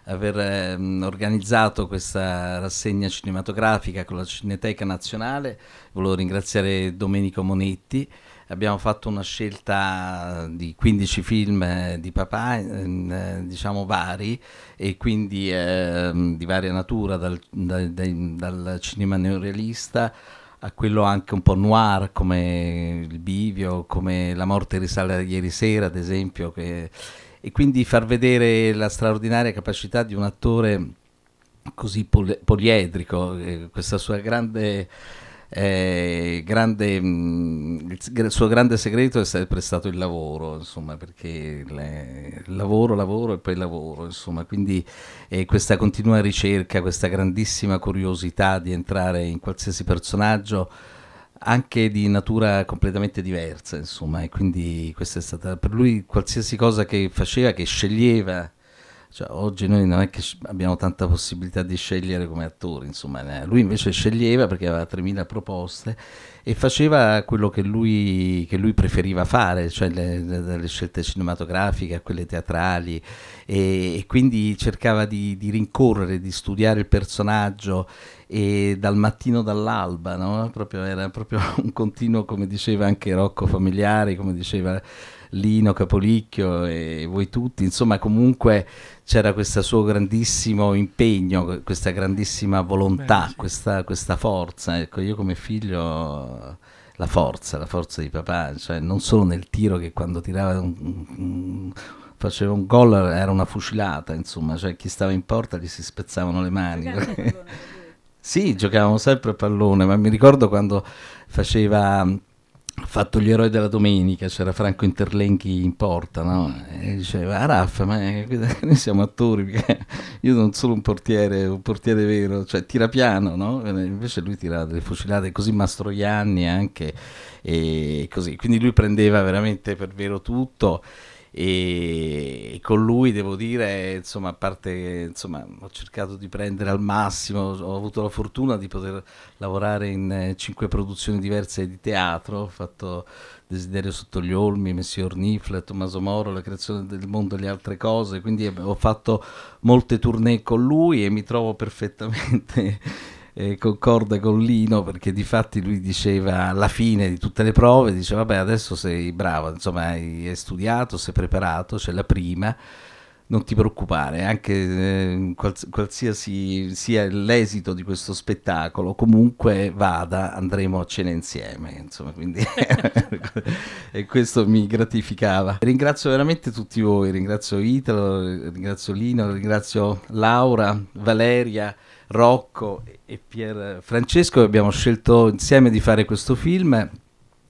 aver ehm, organizzato questa rassegna cinematografica con la Cineteca Nazionale. Volevo ringraziare Domenico Monetti. Abbiamo fatto una scelta di 15 film eh, di papà, eh, diciamo vari, e quindi eh, di varia natura, dal, dal, dal cinema neorealista a quello anche un po' noir come il bivio, come la morte risale ieri sera ad esempio, che... e quindi far vedere la straordinaria capacità di un attore così poliedrico, eh, questa sua grande eh, grande, mm, il suo grande segreto è sempre stato il lavoro, insomma, perché le, lavoro, lavoro e poi lavoro, insomma, quindi eh, questa continua ricerca, questa grandissima curiosità di entrare in qualsiasi personaggio anche di natura completamente diversa, insomma, e quindi questa è stata per lui qualsiasi cosa che faceva, che sceglieva cioè, oggi noi non è che abbiamo tanta possibilità di scegliere come attore, insomma, eh. lui invece sceglieva perché aveva 3.000 proposte e faceva quello che lui, che lui preferiva fare, cioè le, le, le, scelte cinematografiche a quelle teatrali e, e quindi cercava di, di, rincorrere, di studiare il personaggio e dal mattino dall'alba, no? proprio, era proprio (laughs) un continuo, come diceva anche Rocco Familiari, come diceva Lino Capolicchio e voi tutti, insomma comunque c'era questo suo grandissimo impegno, questa grandissima volontà, Beh, sì. questa, questa, forza, ecco io come figlio la forza, la forza di papà, cioè non solo nel tiro che quando tirava un, un faceva un gol era una fucilata, insomma, cioè chi stava in porta gli si spezzavano le mani. (laughs) sì, giocavamo sempre a pallone, ma mi ricordo quando faceva fatto gli eroi della domenica, c'era Franco Interlenchi in porta, no? E diceva, ah, Raffa, ma noi eh, (laughs) siamo attori, (laughs) io non sono un portiere, un portiere vero, cioè tira piano, no? Invece lui tirava delle fucilate così Mastroianni anche, e così. Quindi lui prendeva veramente per vero tutto e con lui devo dire, insomma, a parte insomma, ho cercato di prendere al massimo, ho avuto la fortuna di poter lavorare in eh, cinque produzioni diverse di teatro, ho fatto Desiderio sotto gli olmi, Messior Nifle, Tommaso Moro, la creazione del mondo e le altre cose, quindi eh, ho fatto molte tournée con lui e mi trovo perfettamente eh, concorda con Lino perché di fatti lui diceva alla fine di tutte le prove, diceva vabbè adesso sei bravo, insomma hai, hai studiato, sei preparato, c'è la prima, non ti preoccupare, anche eh, qualsiasi sia l'esito di questo spettacolo, comunque vada, andremo a cena insieme, insomma, quindi (laughs) e questo mi gratificava. Ringrazio veramente tutti voi, ringrazio Italo, ringrazio Lino, ringrazio Laura, Valeria Rocco e Pier Francesco abbiamo scelto insieme di fare questo film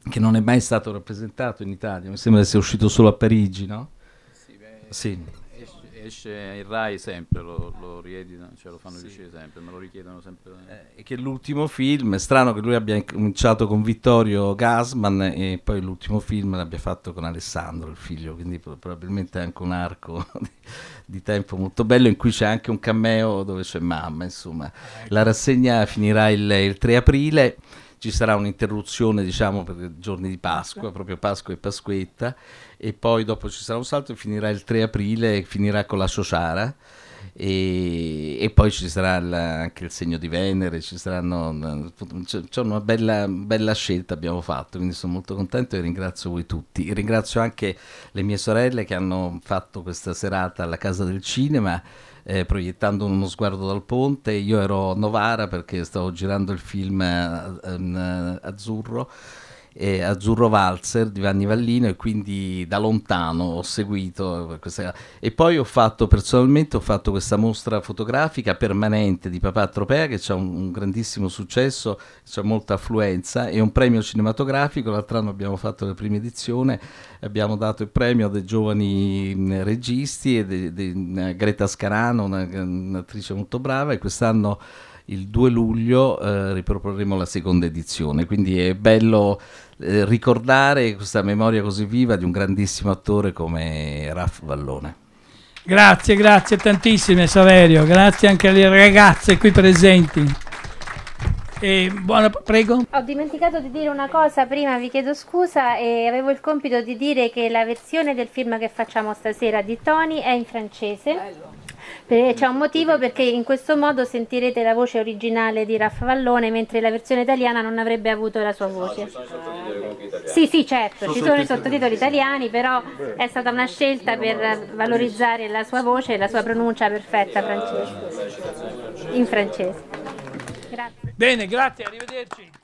che non è mai stato rappresentato in Italia, mi sembra sia uscito solo a Parigi, no? Sì. Beh, sì. Esce, esce il Rai sempre, lo, lo rieditano, cioè lo fanno sì. uscire sempre, me lo richiedono sempre. Eh, che l'ultimo film, è strano che lui abbia cominciato con Vittorio Gasman e poi l'ultimo film l'abbia fatto con Alessandro, il figlio, quindi probabilmente è anche un arco. (laughs) di tempo molto bello in cui c'è anche un cameo dove c'è mamma, insomma. La rassegna finirà il, il 3 aprile, ci sarà un'interruzione diciamo per i giorni di Pasqua, proprio Pasqua e Pasquetta, e poi dopo ci sarà un salto e finirà il 3 aprile, finirà con la Sociara e, e, poi ci sarà la, anche il segno di Venere, ci saranno, c'è una bella, bella scelta abbiamo fatto, quindi sono molto contento e ringrazio voi tutti. ringrazio anche le mie sorelle che hanno fatto questa serata alla Casa del Cinema. Eh, proiettando uno sguardo dal ponte. Io ero a Novara perché stavo girando il film um, Azzurro eh, Azzurro Valzer di Vanni Vallino e quindi da lontano ho seguito questa... e poi ho fatto personalmente ho fatto questa mostra fotografica permanente di Papà Tropea che ha un, un, grandissimo successo, c'è molta affluenza e un premio cinematografico, l'altro anno abbiamo fatto la prima edizione, abbiamo dato il premio a dei giovani mm, registi e di mm, Greta Scarano, un'attrice molto brava e quest'anno il 2 luglio eh, riproporremo la seconda edizione, quindi è bello eh, ricordare questa memoria così viva di un grandissimo attore come Raff Vallone. Grazie, grazie tantissime Saverio, grazie anche alle ragazze qui presenti. E buona, prego. Ho dimenticato di dire una cosa prima, vi chiedo scusa, e avevo il compito di dire che la versione del film che facciamo stasera di Tony è in francese. Bello. C'è un motivo perché in questo modo sentirete la voce originale di Raffa Vallone, mentre la versione italiana non avrebbe avuto la sua voce. Ah, sì, sì, certo, ci sono i sottotitoli italiani, però è stata una scelta per valorizzare la sua voce e la sua pronuncia perfetta francese. in francese. Bene, grazie, arrivederci.